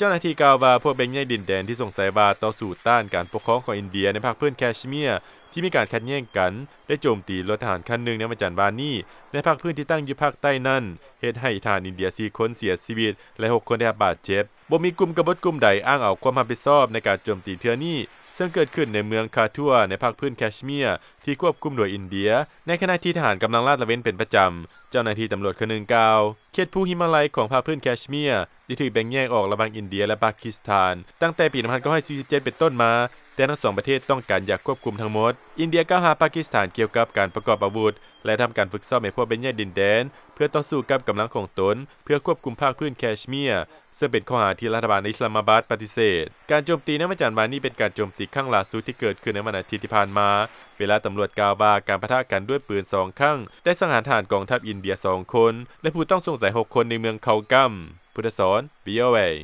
เจ้าหน้าที่กล่าวว่าพวกเบงงแยกดินแดนที่สงสัยว่าต่อสู้ต้านการปกครองของอินเดียในภาคพื้นแคชเมียร์ที่มีการขัดแย้งกันได้โจมตีรถทหารคันหนึ่งในวันจันทร์วานนี้ในภาคพื้นที่ตั้งอยู่ภาคใต้นั้นเหตุให้ทหารอินเดีย4คนเสียชีวิตและ 6 คนได้รับบาดเจ็บบ่มีกลุ่มกบฏกลุ่มใดอ้างเอาความรับผิดชอบในการโจมตีเทือนี้ ซึ่งเกิดขึ้นในเมืองคาทัวในภาคพื้นแคชเมียร์ที่ควบคุมหน่วยอินเดีย ในขณะที่ทหารกำลังลาดตระเวนเป็นประจำ เจ้าหน้าที่ตำรวจคนหนึ่งกล่าวเขตภูหิมาลัยของภาคพื้นแคชเมียร์ที่ถูกแบ่งแยกออกระหว่างอินเดียและปากีสถาน ตั้งแต่ปี1947เป็นต้นมา แต่ทั้งสองประเทศต้องการอยากควบคุมทั้งหมด อินเดียก้าวหาปากีสถานเกี่ยวกับการประกอบอาวุธและทำการฝึกซ้อมในพวกเบ่งแยกดินแดน เพื่อต่อสู้กับกำลังของตนเพื่อควบคุมภาคพื้นแคชเมียร์ซึ่งเป็นข้อหาที่รัฐบาลอิสลามาบาดปฏิเสธ การโจมตีในวันจันทร์วานนี้เป็นการโจมตีครั้งล่าสุดที่เกิดขึ้นในวันอาทิตย์ที่ผ่านมาเวลาตำรวจกาวบาการประทะกันด้วยปืนสองข้างได้สังหารทหารกองทัพอินเดียสองคน และผู้ต้องสงสัย6คนในเมืองเขากัม พุทธศรปิยเวย